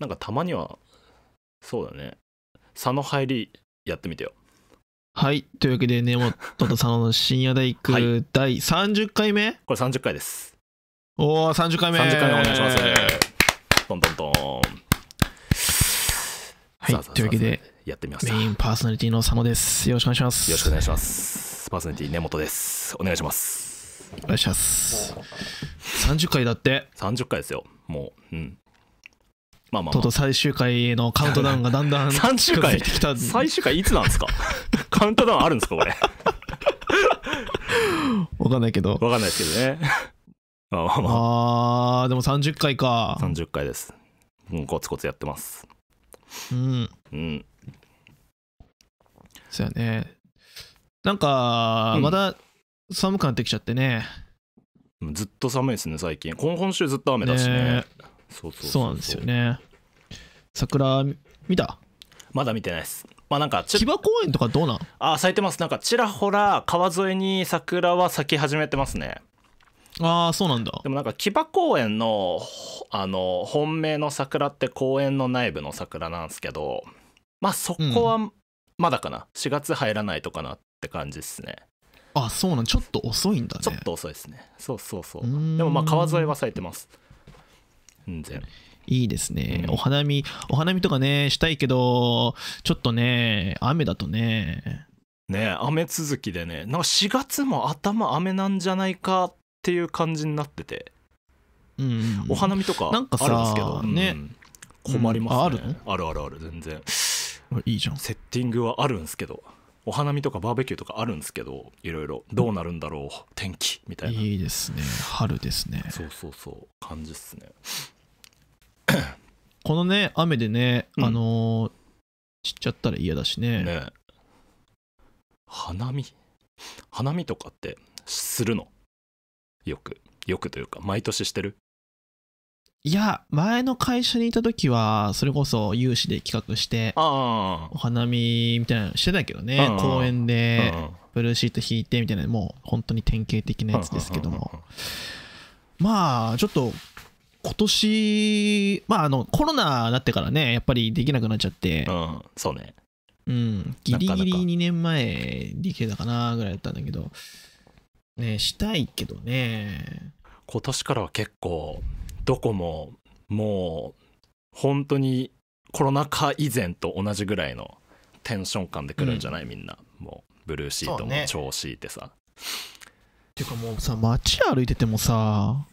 なんかたまにはそうだね差の入りやってみてよはいというわけで根本と佐野の深夜大工、はい、第30回目これ30回ですおお30回目30回目お願いしますトントントンはいというわけでやってみます。メインパーソナリティの佐野ですよろしくお願いしますよろしくお願いしますパーソナリティ根本ですお願いしますお願いします30回だって30回ですよもううんまあまあ、とうとう最終回へのカウントダウンがだんだん 最終回最終回いつなんですか カウントダウンあるんですかこれ わかんないけどわかんないですけどねあまあまああでも30回か30回ですもうコツコツやってますうんうんそうやねなんかまだ寒くなってきちゃってね、うん、ずっと寒いですね最近今週ずっと雨だしねねそうそうそうなんですよね桜見たまだ見てないですまあなんか千葉公園とかどうなんあ咲いてますなんかちらほら川沿いに桜は咲き始めてますねああそうなんだでもなんか千葉公園のあの本命の桜って公園の内部の桜なんですけどまあそこはまだかな、うん、4月入らないとかなって感じっすねあそうなんちょっと遅いんだねちょっと遅いっすねそうそうそうでもまあ川沿いは咲いてます全然いいですね、うん、お花見お花見とかねしたいけどちょっとね雨だとねね雨続きでねなんか4月も頭雨なんじゃないかっていう感じになってて、うん、うん、お花見とかなんかあるんですけどね、うん、困りますね、ああるあるある全然いいじゃんセッティングはあるんですけどお花見とかバーベキューとかあるんですけどいろいろどうなるんだろう天気みたいないいですね春ですねそうそうそう感じっすねこのね、雨でね、うんあのー散っちゃったら嫌だしね。ね花見花見とかってするのよくよくというか毎年してるいや、前の会社にいた時は、それこそ有志で企画して、お花見みたいなのしてたけどね公園でブルーシート引いてみたいな、もう本当に典型的なやつですけども。まあ、ちょっと今年、まあ、あの、コロナになってからね、やっぱりできなくなっちゃって、うん、そうね。うん、ギリギリ2年前できてたかなぐらいだったんだけど、ね、したいけどね。今年からは結構、どこも、もう、本当にコロナ禍以前と同じぐらいのテンション感でくるんじゃない、うん、みんな。もう、ブルーシートも調子いてさ。ね、っていうかもうさ、街歩いててもさ、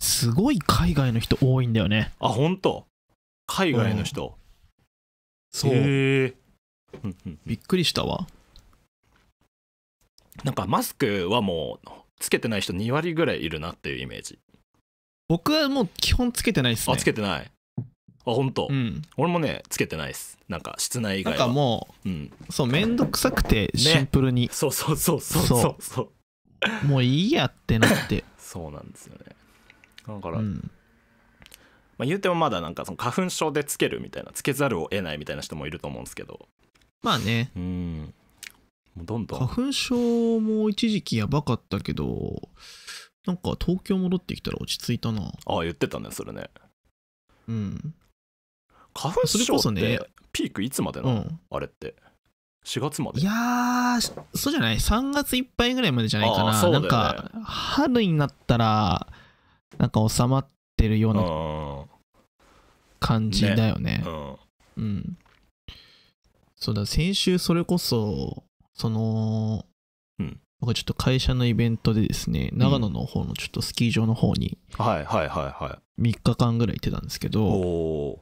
すごい海外の人多いんだよねあ本当海外の人、うん、そうへ びっくりしたわなんかマスクはもうつけてない人2割ぐらいいるなっていうイメージ僕はもう基本つけてないっすねあつけてないあ本当、うん、俺もねつけてないっすなんか室内以外はなんかもう、うん、そう面倒くさくてシンプルに、ね、そうそうそうそうそうそうもういいやってなって そうなんですよねだから、うん、まあ、言うてもまだなんかその花粉症でつけるみたいなつけざるを得ないみたいな人もいると思うんですけどまあねうんもうどんどん花粉症も一時期やばかったけどなんか東京戻ってきたら落ち着いたなああ言ってたねそれねうん花粉症ってピークいつまでなの、うん、あれって4月までいやそうじゃない3月いっぱいぐらいまでじゃないかな、ね、なんか春になったらなんか収まってるような感じだよね。ねうん、うん、そうだ、先週それこそ、その、うん、僕ちょっと会社のイベントでですね、長野の方のちょっとスキー場の方に、はいはいはいはい。3日間ぐらい行ってたんですけど、お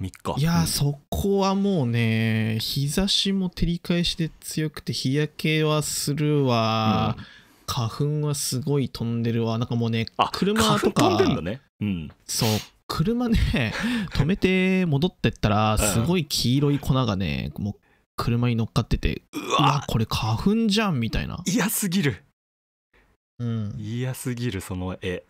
3日。いや、ーそこはもうね、日差しも照り返しで強くて、日焼けはするわ。うん花粉はすごい飛んでるわなんかもうね車とか飛んでんね、うん、そう車ね止めて戻ってったらすごい黄色い粉がね、もう車に乗っかっててうわこれ花粉じゃんみたいな嫌すぎるうん嫌すぎるその絵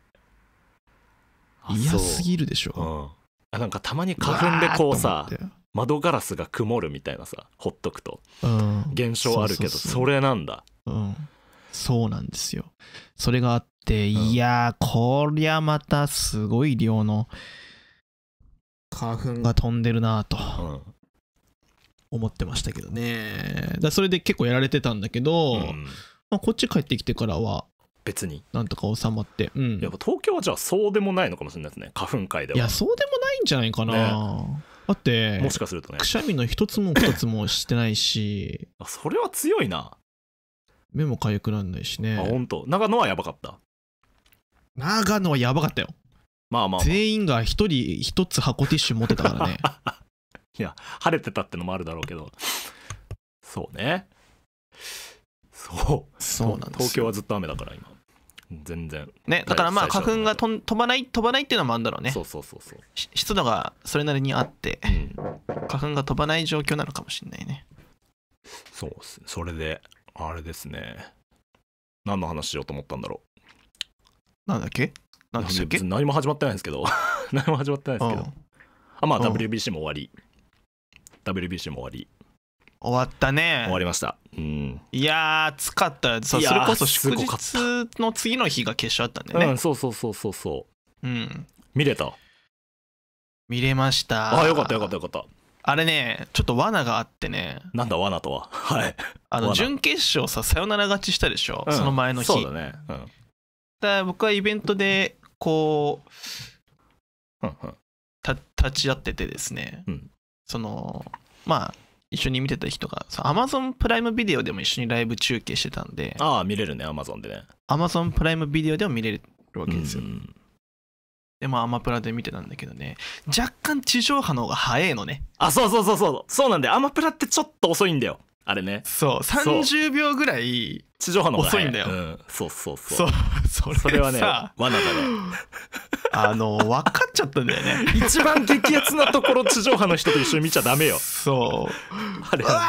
嫌すぎるでしょ、うん、あなんかたまに花粉でこうさ窓ガラスが曇るみたいなさほっとくと、うん、現象あるけどそれなんだ、うん、そうなんですよ。それがあって、いやー、こりゃまたすごい量の花粉が飛んでるなと。思ってましたけどねだそれで結構やられてたんだけど、うん、まあ、こっち帰ってきてからは別になんとか収まって、うん、やっぱ東京はじゃあそうでもないのかもしれないですね花粉界ではいやそうでもないんじゃないかな、ね、だってもしかするとねくしゃみの一つも二つもしてないしあそれは強いな目もかゆくなんないしねあ本当長野はやばかった長野はやばかったよまあまあ、まあ、全員が一人一つ箱ティッシュ持ってたからね いや晴れてたってのもあるだろうけどそうねそうそうなんです東京はずっと雨だから今全然ねだからまあ花粉が飛ばない飛ばないっていうのもあるんだろうねそうそうそうそう湿度がそれなりにあって、うん、花粉が飛ばない状況なのかもしれないねそうっすそれであれですね。何の話しようと思ったんだろう。なんだっけ何でしたっけ何も始まってないんですけど。何も始まってないですけど。あ、まあ WBC も終わり。WBC も終わり。終わったね終わりました、うん、いや暑かったそれこそ祝日の次の日が決勝だったんでね、うん、そうそうそうそうそううん見れた見れましたあよかったよかったよかったあれね、ちょっと罠があってね。なんだ罠とは。はい。あの、準決勝さ、さよなら勝ちしたでしょ、うん、その前の日。そうだね。うん。だ僕はイベントで、こう、た立ち会っててですね、うん、その、まあ、一緒に見てた人が、アマゾンプライムビデオでも一緒にライブ中継してたんで、ああ、見れるね、アマゾンでね。アマゾンプライムビデオでも見れるわけですよ。うんで、もアマプラで見てたんだけどね、若干地上波の方が早いのね。あ、そうそうそうそう。そうなんだよ。アマプラってちょっと遅いんだよ。あれね。そう。30秒ぐらい。地上波の方が遅いんだよ。うん。そうそうそう。そう。それはね、罠だね。あの、分かっちゃったんだよね。一番激アツなところ地上波の人と一緒に見ちゃダメよ。そう。あれ。うわ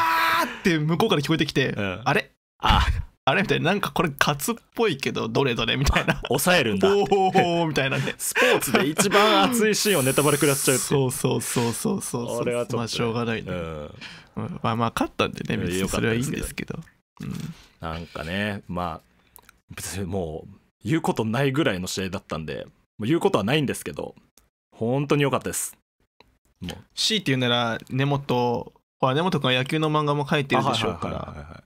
ーって向こうから聞こえてきて、うん、あれあ。あれみたいな、なんかこれカツっぽいけど、どれどれみたいな。抑えるんだ。おみたいなね。スポーツで一番熱いシーンをネタバレ食らっちゃうって。そうそうそうそうそうそれはまあしょうがないね。うん、まあまあ勝ったんでね、別にそれはいいんですけど。うん、なんかね、まあ、別にもう、言うことないぐらいの試合だったんで、もう言うことはないんですけど、本当に良かったです。もう C っていうなら、根本、ほら根本君は野球の漫画も書いてるでしょうから。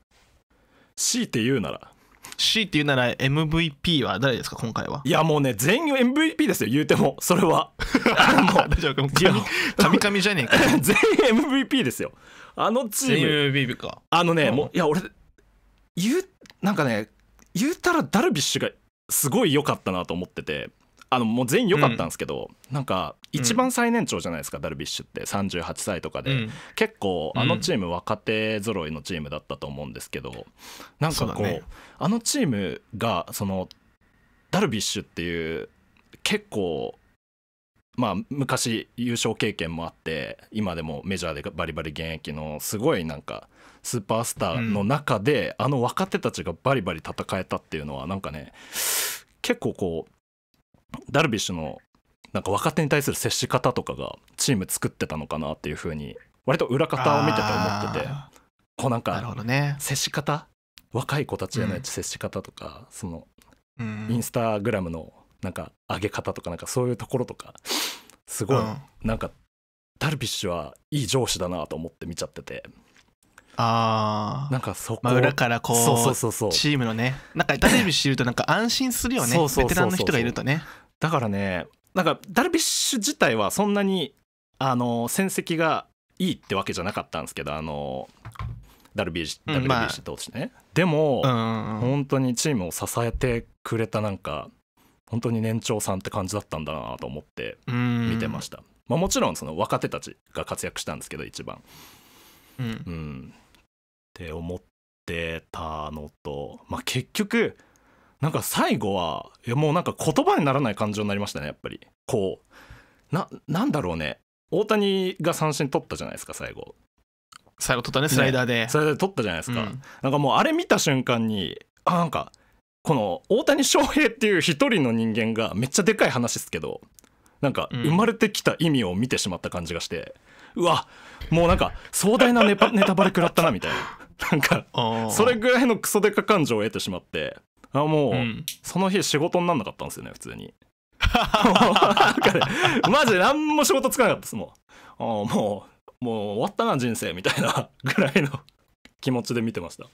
強いて言うなら強いて言うなら MVP は誰ですか今回はいやもうね全員 MVP ですよ言うてもそれは もう大丈夫もう神神々じゃねえか 全員 MVP ですよあのチ全員 MVP かあのね、うんもういや俺言うなんかね言うたらダルビッシュがすごい良かったなと思っててあのもう全員良かったんですけど、うん、なんか一番最年長じゃないですか、うん、ダルビッシュって38歳とかで、うん、結構あのチーム若手揃いのチームだったと思うんですけどなんかこう、ね、あのチームがそのダルビッシュっていう結構まあ昔優勝経験もあって今でもメジャーでバリバリ現役のすごいなんかスーパースターの中で、あの若手たちがバリバリ戦えたっていうのはなんかね結構こうダルビッシュのなんか若手に対する接し方とかがチーム作ってたのかなっていうふうに割と裏方を見てて思っててこうなんか接し方、若い子たちへの接し方とか、そのインスタグラムのなんか上げ方とかなんかそういうところとかすごいなんかダルビッシュはいい上司だなと思って見ちゃってて。あなんかそこ、まあ、裏からこうチームのねなんかダルビッシュいるとなんか安心するよねベテランの人がいるとねだからねなんかダルビッシュ自体はそんなにあの戦績がいいってわけじゃなかったんですけどあのダルビッシュ、うん、ダルビッシュ投手ね、まあ、でも、本当にチームを支えてくれたなんか本当に年長さんって感じだったんだなと思って見てました、まあ、もちろんその若手たちが活躍したんですけど一番、うん、うん、って思ってたのと、まあ、結局なんか最後はいやもうなんか言葉にならない感情になりましたねやっぱりこうななんだろうね大谷が三振取ったじゃないですか最後最後取ったねスライダーで、ね、スライダーで取ったじゃないですか、うん、なんかもうあれ見た瞬間にあなんかこの大谷翔平っていう一人の人間がめっちゃでかい話ですけどなんか生まれてきた意味を見てしまった感じがして、うん、うわもうなんか壮大なネ ネタバレ食らったなみたいななんかそれぐらいのクソデカ感情を得てしまってあもう、うん、その日仕事になんなかったんですよね普通に マジで何も仕事つかなかったですもうあもうもう終わったな人生みたいな ぐらいの気持ちで見てました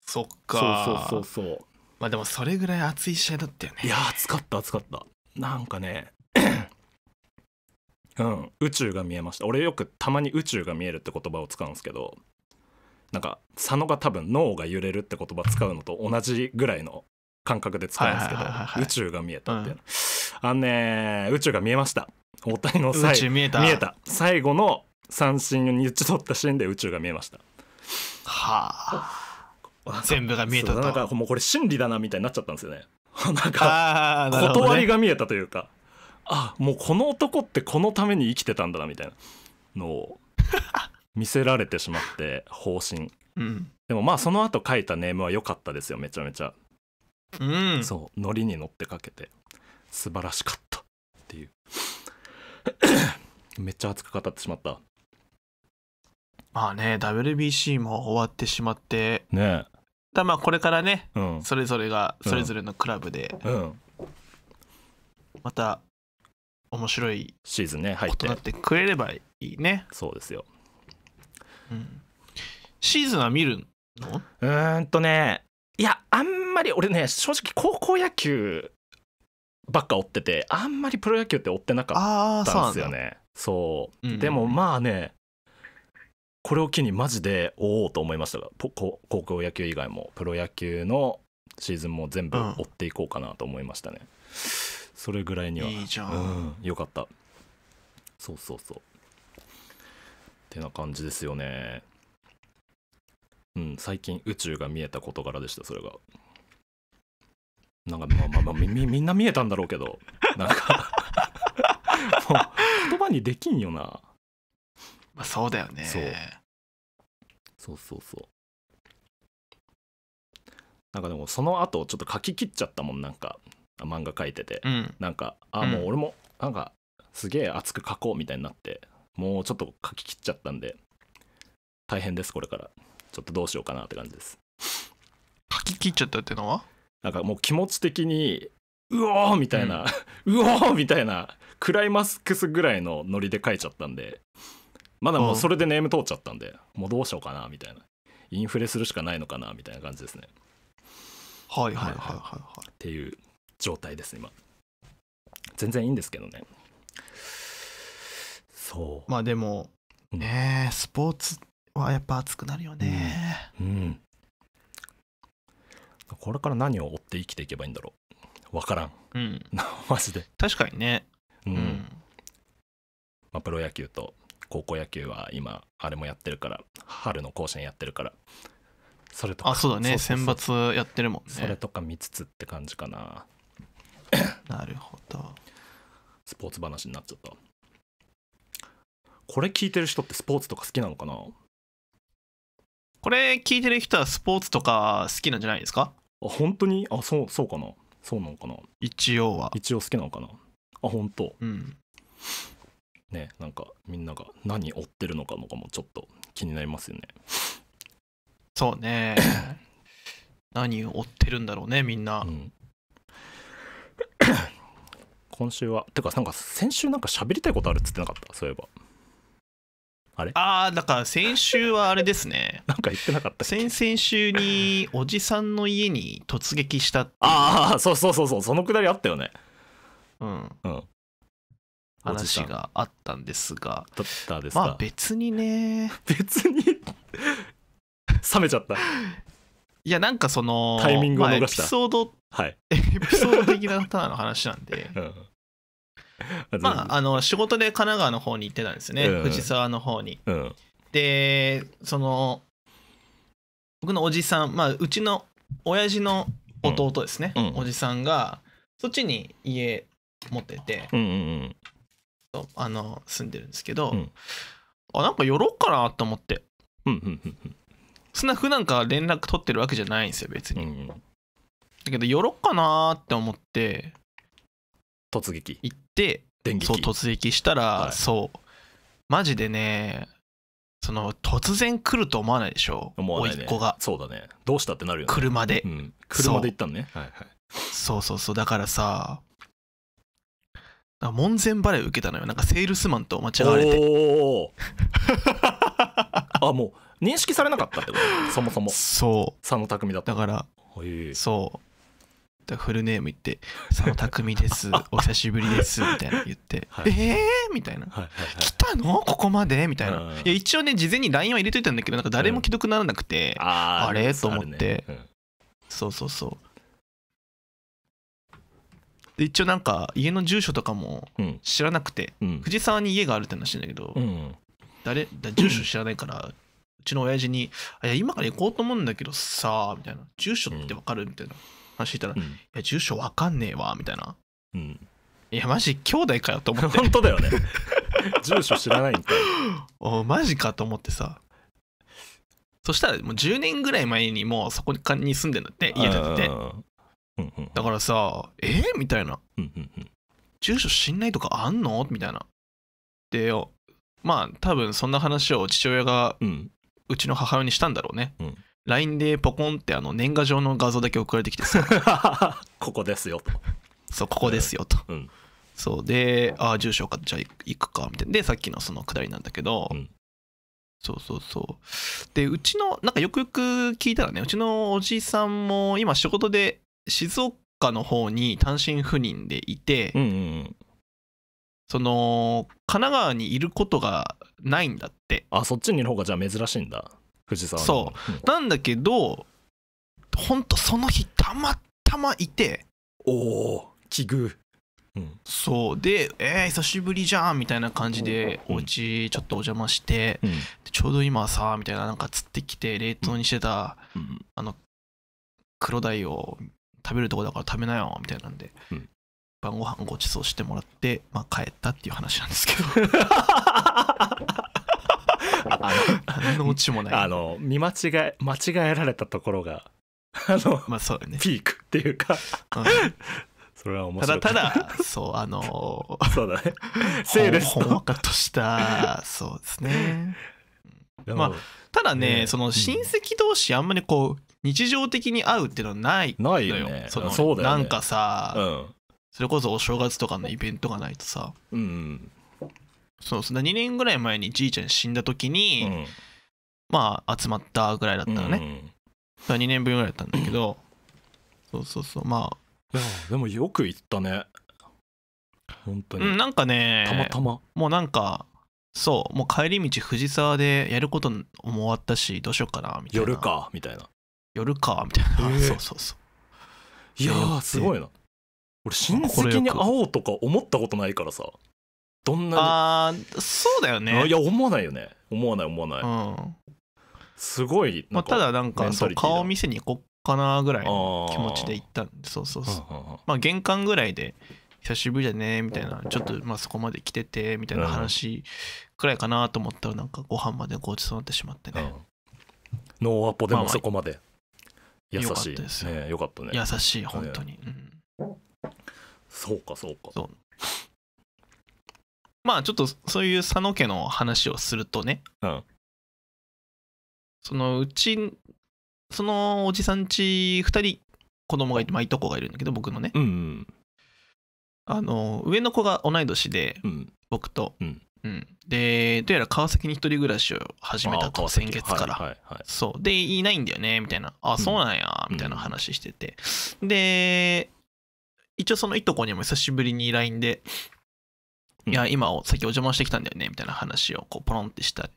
そっかそうそうそうそうまあでもそれぐらい熱い試合だったよねいや熱かった熱かったなんかねうん宇宙が見えました俺よくたまに宇宙が見えるって言葉を使うんですけどなんか佐野が多分脳が揺れるって言葉使うのと同じぐらいの感覚で使うんですけど、宇宙が見えたっていうの、うん、あのね宇宙が見えました大谷の最見えた最後の三振に打ち取ったシーンで宇宙が見えましたはあ全部が見えたとなんかもうこれ真理だなみたいになっちゃったんですよねなんか断りが見えたというか、あもうこの男ってこのために生きてたんだなみたいなのを 見せられてしまって方針、うん、でもまあその後書いたネームは良かったですよめちゃめちゃ、うん、そうノリに乗ってかけて素晴らしかったっていう めっちゃ熱く語ってしまったまあね WBC も終わってしまってねだまあこれからね、うん、それぞれがそれぞれのクラブで、うん、また面白いシーズンね入ってってくれればいいねそうですよシーズンは見るのうーんとねいやあんまり俺ね正直高校野球ばっか追っててあんまりプロ野球って追ってなかったんですよねそう、でもまあねこれを機にマジで追おうと思いましたが高校野球以外もプロ野球のシーズンも全部追っていこうかなと思いましたね、うん、それぐらいにはうん、よかったそうそうそうってな感じですよねうん最近宇宙が見えた事柄でしたそれがなんかまあまあ、まあ、みみんな見えたんだろうけどなんかもう言葉にできんよなまあそうだよねそうそうそうそうなんかでもその後ちょっと書き切っちゃったもんなんか漫画書いてて、うん、なんかあもう俺もなんかすげえ熱く書こうみたいになって、もうちょっと書き切っちゃったんで、大変です、これから。ちょっとどうしようかなって感じです。書き切っちゃったってのはなんかもう気持ち的に、うおーみたいな、うん、うおーみたいな、クライマックスぐらいのノリで書いちゃったんで、まだもうそれでネーム通っちゃったんで、もうどうしようかなみたいな。インフレするしかないのかなみたいな感じですね。はいはいはいはい、はい。っていう状態です、今。全然いいんですけどね。そうまあでも、うん、ねスポーツはやっぱ熱くなるよね、うん、うん、これから何を追って生きていけばいいんだろう分からん、うん、マジで確かにねうん、うんまあ、プロ野球と高校野球は今あれもやってるから春の甲子園やってるからそれとかあそうだね選抜やってるもんねそれとか見つつって感じかななるほどスポーツ話になっちゃったこれ聞いてる人ってスポーツとか好きなのかなこれ聞いてる人はスポーツとか好きなんじゃないですかあ本当にあそうそうかなそうなのかな一応は一応好きなのかなあ本当うんねなんかみんなが何追ってるのかのかもちょっと気になりますよねそうね 何を追ってるんだろうねみんな、うん 今週はてかなんか先週なんか喋りたいことあるっつってなかったそういえばあれああだから先週はあれですね なんか言ってなかった先々週におじさんの家に突撃したってああそうそうそうそうそのくだりあったよねうんうん話があったんですがだったですかまあ別にね別に冷めちゃったいやなんかそのタイミングを逃した、エピソード、はい、エピソード的なただの話なんで、うんまあ、あの仕事で神奈川の方に行ってたんですね、うん、藤沢の方に。うん、でその僕のおじさん、まあ、うちの親父の弟ですね、うん、おじさんがそっちに家持ってて、うんうんうん、あの住んでるんですけど、うん、あなんか寄ろうかなと思って、うんうんうん、そんな普段から連絡取ってるわけじゃないんですよ別に、うん、だけど寄ろうかなって思って突撃行って電撃そう突撃したら、はい、そうマジでねその突然来ると思わないでしょ思わない、ね、子がそうだねどうしたってなるよね車で、うん、車で行ったんねはいはいそうそうそうだからさ門前払い受けたのよなんかセールスマンと間違われてお あもう認識されなかったってことそもそもそう佐野匠だっただからそうったらフルネーム言って「佐野匠ですお久しぶりです」みたいな言って「はい、えー?」みたいな「来たのここまで?」みたいな、いや一応ね事前に LINE は入れといたんだけどなんか誰も既読ならなくて、うん、ああれと思って、ねうん、そうそうそう一応なんか家の住所とかも知らなくて、うん、藤沢に家があるって話なんだけど、うん、誰住所知らないから、うちの親父に「いや今から行こうと思うんだけどさ」みたいな「住所ってわかる?」みたいな話したら、うんいや住所わかんねえわみたいなうん、いやマジ兄弟かよと思って本当だよね 住所知らないんかいおマジかと思ってさそしたらもう10年ぐらい前にもうそこに住んでんだって家建ててだからさえー、みたいな住所知んないとかあんのみたいなでまあ多分そんな話を父親がうちの母親にしたんだろうね、うん LINE でポコンってあの年賀状の画像だけ送られてきてさ ここですよとそうここですよと、うん、そうでああ住所かじゃあ行くかみたいなでさっきのそのくだりなんだけど、うん、そうそうそうでうちのなんかよくよく聞いたらねうちのおじさんも今仕事で静岡の方に単身赴任でいて、うんうんうんその神奈川にいることがないんだってあそっちにいる方がじゃあ珍しいんだ藤沢そう、なんだけどほんとその日たまたまいておお奇遇、うん、そうで「えー、久しぶりじゃん」みたいな感じでお家ちょっとお邪魔して、うん、ちょうど今さみたいななんか釣ってきて冷凍にしてた、うん、あの黒鯛を食べるとこだから食べなよみたいなんで、うん、晩ご飯ごちそうしてもらって、まあ、帰ったっていう話なんですけど のもないあの見間違え間違えられたところがあの、まあそうね、ピークっていうか、うん、それは面白いただただ そうあのー、そうだねセールスほんわかとしたそうですねまあただね、その親戚同士あんまりこう日常的に会うっていうのはないないよ、ね、そのそうだよ、ね、なんかさ、うん、それこそお正月とかのイベントがないとさ、うん、そうそんな2年ぐらい前にじいちゃん死んだ時に、うんまあ集まったぐらいだったのね、うん、2年分ぐらいだったんだけどそうそうそうまあでもよく行ったね本当に、うん、なんかねたまたまもうなんかそうもう帰り道藤沢でやること思終わったしどうしようかなみたいな夜かみたいな夜かみたいな、えー、そうそうそういやーすごいな俺親戚に会おうとか思ったことないからさどんなあそうだよねいや思わないよね思わない思わない、うん、すごいまあ、ただなんか顔見せに行こっかなぐらいの気持ちで行ったんでそうそうそう、まあ玄関ぐらいで久しぶりだねみたいなちょっとまあそこまで来ててみたいな話くらいかなと思ったらなんかご飯までごちそうになってしまってね、うん、ノーアポでもそこまで優しい、まあ、よかったですねかったね優しい本当に、うん、そうかそうかそうまあちょっとそういう佐野家の話をするとね、うん、そのうち、そのおじさんち2人子供がいて、まあ、いとこがいるんだけど、僕のね。うんうん、あの、上の子が同い年で、うん、僕と。うんうん、でどうやら川崎に一人暮らしを始めたと先月から、はいはいはい、そうでいないんだよねみたいなあそうなんや、みたいな話してて、うん、で一応そのいとこにも久しぶりに LINE で「うん、いや今さっきお邪魔してきたんだよね」みたいな話をこうポロンってした、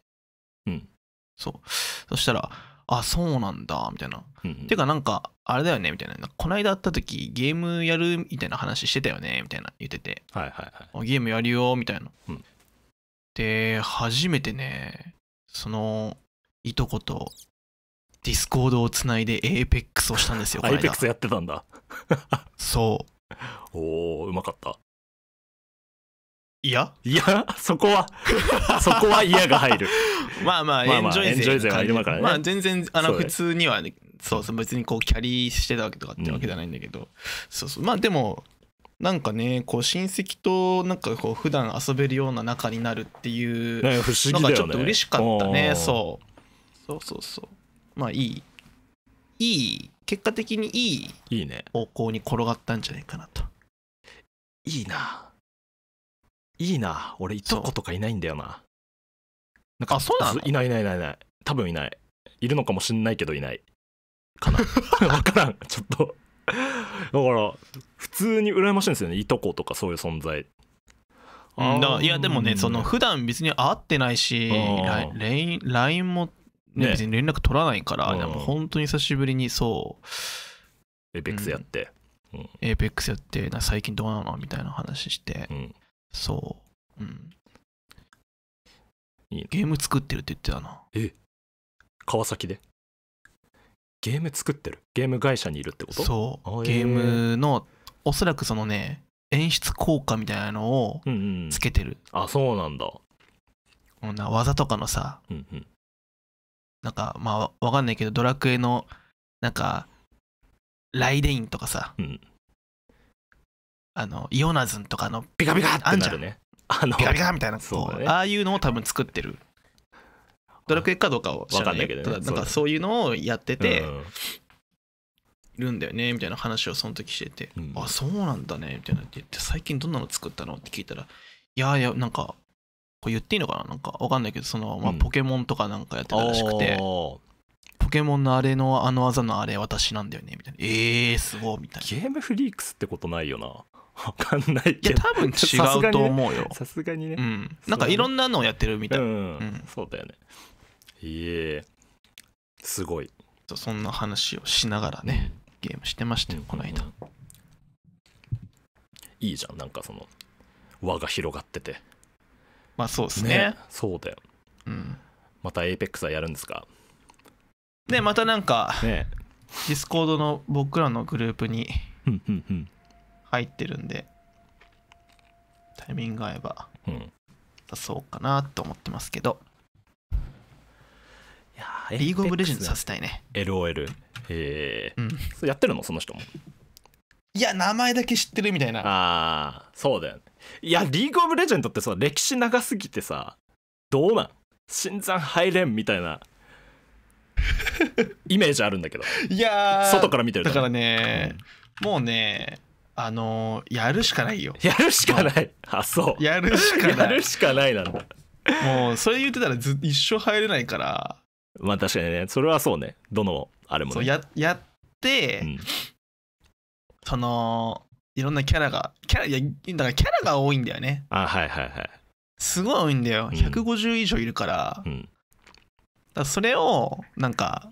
うん、そうそしたらあそうなんだみたいな、うんうん、ていうかなんかあれだよねみたいなこないだ会った時ゲームやるみたいな話してたよねみたいな言ってて、はいはいはい、ゲームやるよみたいな、うん、で初めてねそのいとことディスコードをつないで APEX をしたんですよ ペックスやってたんだそう おおうまかったいやいやそこは そこは嫌が入るまあまあエンジョイ勢はいるからねまあ全然あの普通にはねそうそう別にこうキャリーしてたわけとかってわけじゃないんだけど、うん、そうそうまあでもなんかねこう親戚となんかこう普段遊べるような仲になるっていうのがちょっと嬉しかったね、ね、そうそうそうそうまあいいいい結果的にいい方向に転がったんじゃないかなといいないいな俺いとことかいないんだよななんかあそうなのいないいないいないいない多分いないいるのかもしんないけどいないかな分 からんちょっとだから普通に羨ましいんですよねいとことかそういう存在だいやでもね、ん、その普段別に会ってないし LINE も、ね、ね、別に連絡取らないから、でも本当に久しぶりにそうエペックスやって、うん、エイペックスやって最近どうなのみたいな話して、そう。うん。いいゲーム作ってるって言ってたな。え川崎でゲーム作ってるゲーム会社にいるってことそうゲームのおそらくそのね演出効果みたいなのをつけてる、うん、うん、あそうなんだこんな技とかのさ、うんうん、なんかまあわかんないけどドラクエのなんかライデインとかさ、うん、あのイオナズンとかのビカビカってなるねあのビカビカみたいなそう、ね、ああいうのを多分作ってるドラクエかどうかは知らないけど、ね、なんかそういうのをやってて、いるんだよねみたいな話をその時してて、うん、あそうなんだねみたいなって言って最近どんなの作ったのって聞いたらいやいやなんかこう言っていいのかななんかわかんないけどその、まあ、ポケモンとかなんかやってたらしくて、うん、ポケモンのあれのあの技のあれ私なんだよねみたいなえー、すごいみたいなゲームフリークスってことないよなわかんないけどいや多分 違うと思うよさすがにね、うん、なんかいろんなのをやってるみたい、うん、そうだよねいえすごいそんな話をしながらねゲームしてましたよこの間、いいじゃんなんかその輪が広がっててまあそうですね、そうだよ、うん、また APEX はやるんですかねまたなんか、ディスコードの僕らのグループに入ってるんで、タイミング合えば出そうかなと思ってますけど。いやリーグオブレジェンドさせたいね。LOL。へえ、うん、そやってるのその人も。いや、名前だけ知ってるみたいな。ああ、そうだよね。いや、リーグオブレジェンドってさ、歴史長すぎてさ、どうなん新参入れんみたいな。イメージあるんだけど。いや外から見てるだからね、うん、もうね、あのーやるしかないよやるしかないあそうやるしかないやるしかないなんだもうそれ言ってたらず一生入れないからまあ確かにねそれはそうねどのあれもそうややって、うんそのいろんなキャラがキャラいやだからキャラが多いんだよねあはいはいはいすごい多いんだよ150以上いるから,、だからそれをなんか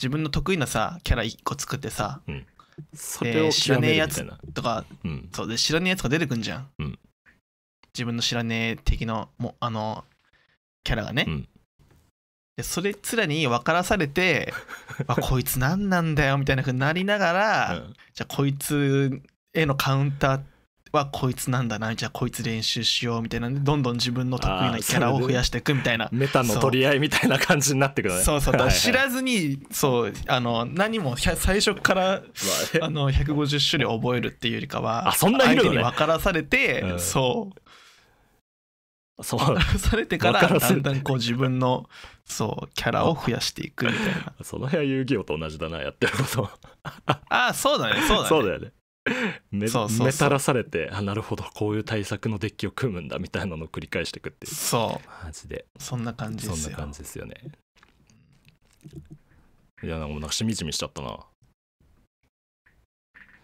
自分の得意なさキャラ1個作ってさ、うんそれを知らねえやつとか、うん、そうで知らねえやつが出てくんじゃん、うん、自分の知らねえ敵のもあのキャラがね、うん、でそれつらに分からされてあこいつ何なんだよみたいなふうになりながら、じゃあこいつへのカウンターはこいつなんだなじゃあこいつ練習しようみたいなんでどんどん自分の得意なキャラを増やしていくみたいなメタの取り合いみたいな感じになってくるねそうそう知らずにそうあの何も最初からあの150種類覚えるっていうよりかは相そんない分からされて、そうそう分からされてからだんだんこう自分のそうキャラを増やしていくみたいなその辺は遊戯王と同じだなやってることああそうだねそうだね めたらされてあなるほどこういう対策のデッキを組むんだみたいなのを繰り返していくっていうそうマジでそんな感じですよそんな感じですよねいやなんかしみじみしちゃったな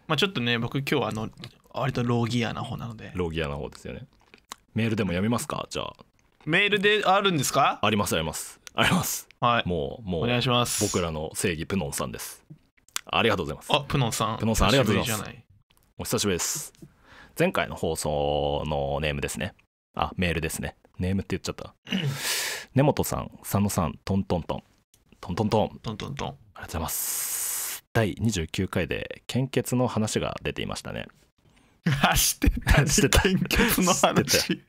まあちょっとね僕今日はあの割とローギアな方なのでローギアな方ですよねメールでも読みますかじゃあメールであるんですかありますありますありますはいもうもうお願いします僕らの正義プノンさんですありがとうございますあプノンさんプノンさんありがとうございますお久しぶりです。前回の放送のネームですね。あ、メールですね。ネームって言っちゃった。根本さん、佐野さん、トントントン。トントントン。トントントン。ありがとうございます。第29回で献血の話が出ていましたね。あ、してた、し献血の話。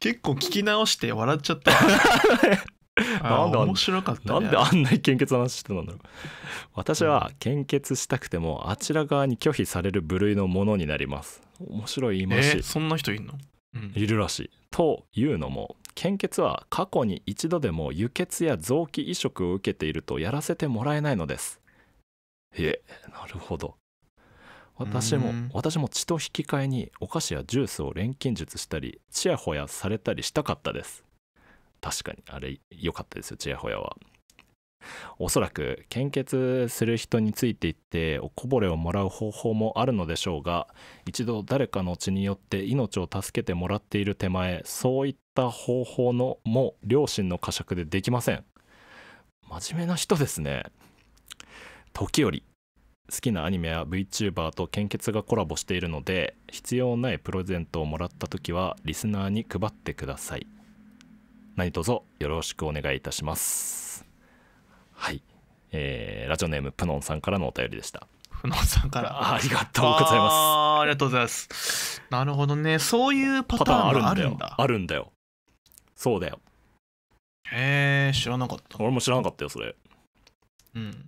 結構聞き直して笑っちゃった。なんで面白かった、ね、なんであんなに献血の話してたんだろう私は献血したくてもあちら側に拒否される部類のものになります面白い言い回し、えー、そんな人いるの、うん、いるらしいというのも献血は過去に一度でも輸血や臓器移植を受けているとやらせてもらえないのですえなるほど私も私も血と引き換えにお菓子やジュースを錬金術したりチヤホヤされたりしたかったです確かにあれ良かったですよちやほやはおそらく献血する人についていっておこぼれをもらう方法もあるのでしょうが一度誰かの血によって命を助けてもらっている手前そういった方法のも両親の呵責でできません真面目な人ですね時折好きなアニメや VTuber と献血がコラボしているので必要ないプレゼントをもらった時はリスナーに配ってください何卒よろしくお願いいたしますはい、えー、ラジオネームプノンさんからのお便りでしたプノンさんからありがとうございますあありがとうございますなるほどねそういうパターンあるんだあるんだよそうだよへえ知らなかった俺も知らなかったよそれうん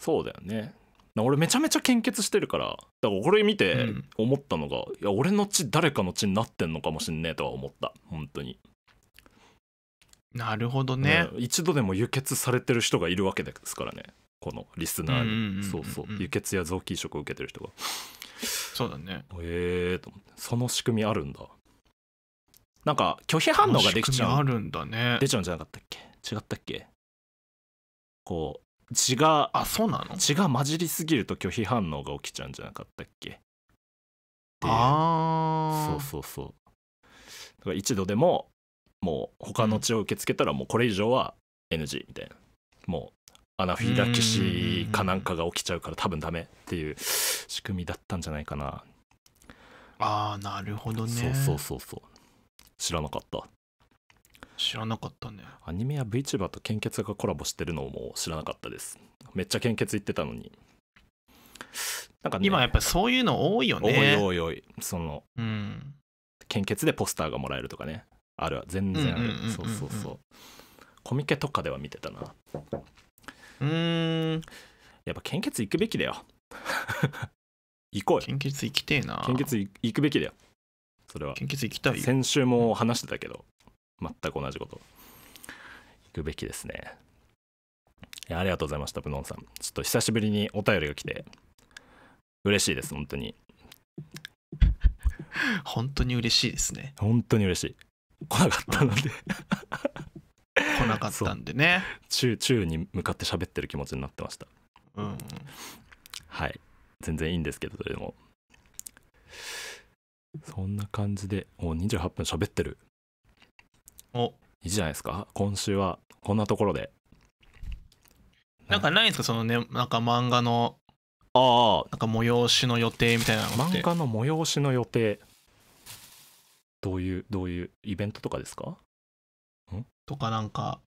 そうだよね俺めちゃめちゃ献血してるからだからこれ見て思ったのが、うん、いや俺の血誰かの血になってんのかもしんねえとは思った本当になるほどね、うん、一度でも輸血されてる人がいるわけですからねこのリスナーに、うんうん、そうそう輸血や臓器移植を受けてる人がそうだねええー、とその仕組みあるんだなんか拒否反応ができちゃうあるんだね出ちゃうんじゃなかったっけ違ったっけこう血があそうなの血が混じりすぎると拒否反応が起きちゃうんじゃなかったっけああそうそうそうだから一度でももう他の血を受け付けたらもうこれ以上は NG みたいなもうアナフィラキシーかなんかが起きちゃうから多分ダメっていう仕組みだったんじゃないかなあーなるほどねそうそうそうそう知らなかった知らなかったねアニメや VTuber と献血がコラボしてるのも知らなかったですめっちゃ献血行ってたのになんか、ね、今やっぱそういうの多いよね多い多い多いその、うん、献血でポスターがもらえるとかねある全然ある、うんうん、そうそうそうコミケとかでは見てたなうんやっぱ献血行くべきだよ 行こうよ献血行きてえな献血行くべきだよそれは献血行きたい先週も話してたけど全く同じこと行くべきですねいやありがとうございましたブノンさんちょっと久しぶりにお便りが来て嬉しいです本当に 本当に嬉しいですね本当に嬉しい来なかったので来なかったんでね宙宙に向かって喋ってる気持ちになってましたうんはい全然いいんですけどでもそんな感じでもう28分喋ってるおいいじゃないですか今週はこんなところでなんかないんですかそのねなんか漫画のああなんか催しの予定みたいなのって漫画の催しの予定どういうどういうイベントとかですかとかなんか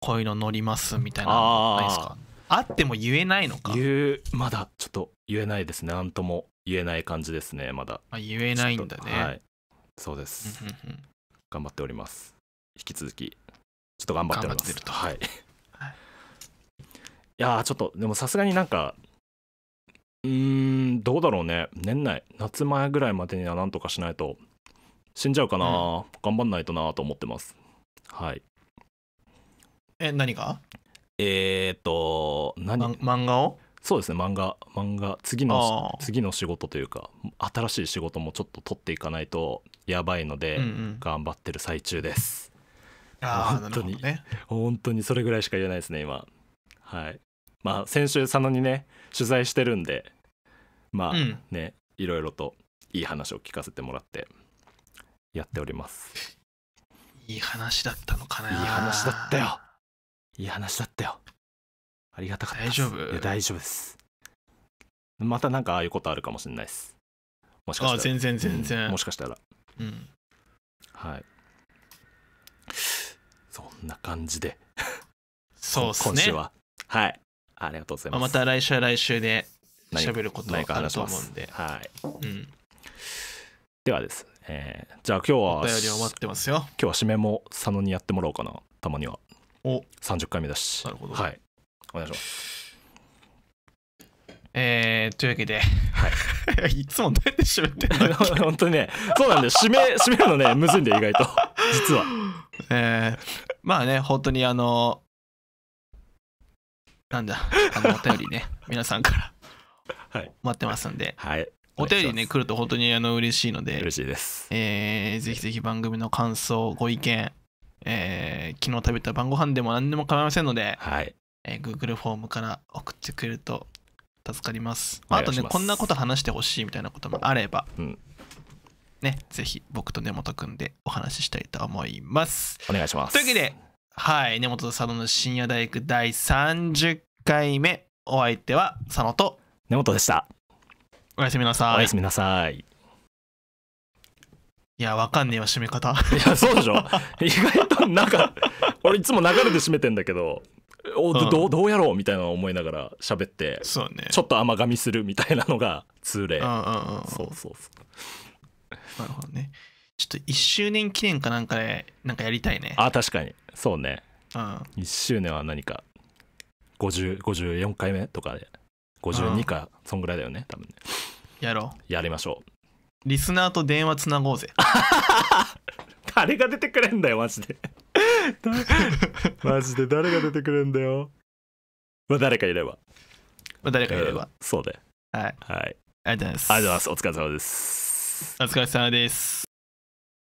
こういうの乗りますみたいなのないですかあっても言えないのか言うまだちょっと言えないですね何とも言えない感じですねまだ、あ、言えないんだねはいそうです頑張っております引き続きちょっと頑張っておりますはいいやちょっとでもさすがになんかうんどうだろうね年内夏前ぐらいまでにはなんとかしないと死んじゃうかな、頑張んないとなと思ってますはいえ何がえー、っと何、漫画をそうですね漫画漫画次の次の仕事というか新しい仕事もちょっと取っていかないとやばいので、うんうん、頑張ってる最中ですあ本当に、ね、本当にそれぐらいしか言えないですね今はいまあ先週佐野にね取材してるんでまあね、うん、いろいろといい話を聞かせてもらってやっておりますいい話だったのかないい話だったよいい話だったよありがたかった大丈夫大丈夫ですまたなんかああいうことあるかもしれないですもしかしたらあ全然全然、うん、もしかしたらうんはいそんな感じでそうっすね今週ははいありがとうございますまた来週は来週で喋ることあると思うんではい、うん、ではですえー、じゃあ今日はお便りを待ってますよ今日は締めも佐野にやってもらおうかなたまにはお30回目だしなるほどはいお願いしますえー、というわけで、はい、いつもどうやって締めてるの 本当にねそうなんで締め締めるのねむずいんで意外と実は えー、まあね本当にあのなんだあのお便りね皆さんから待ってますんで、はい、はいお便りね来ると本当にあの嬉しいので嬉しいです、えー、ぜひぜひ番組の感想ご意見、えー、昨日食べた晩ご飯でも何でも構いませんので、はいえー、Google フォームから送ってくれると助かります、まあ、あとねこんなこと話してほしいみたいなこともあれば、うん、ねぜひ僕と根本くんでお話ししたいと思いますお願いしますというわけではい根本と佐野の深夜大工第30回目お相手は佐野と根本でしたおやすみなさいおやすみなさいいやわかんねえわ締め方いやそうでしょ意外となんか俺いつも流れで締めてんだけどおど,、どうどうやろうみたいなのを思いながら喋ってそう、ね、ちょっと甘噛みするみたいなのが通例そうそうそうなるほどねちょっと1周年記念かなんかでなんかやりたいねあ確かにそうね、うん、1周年は何か5054回目とかで52か、そんぐらいだよね多分ねやろうやりましょうリスナーと電話つなごうぜ 誰が出てくれんだよマジで マジで誰が出てくれんだよまあ誰かいればまあ誰かいれば、そうではいはいありがとうございますありがとうございますお疲れ様ですお疲れ様です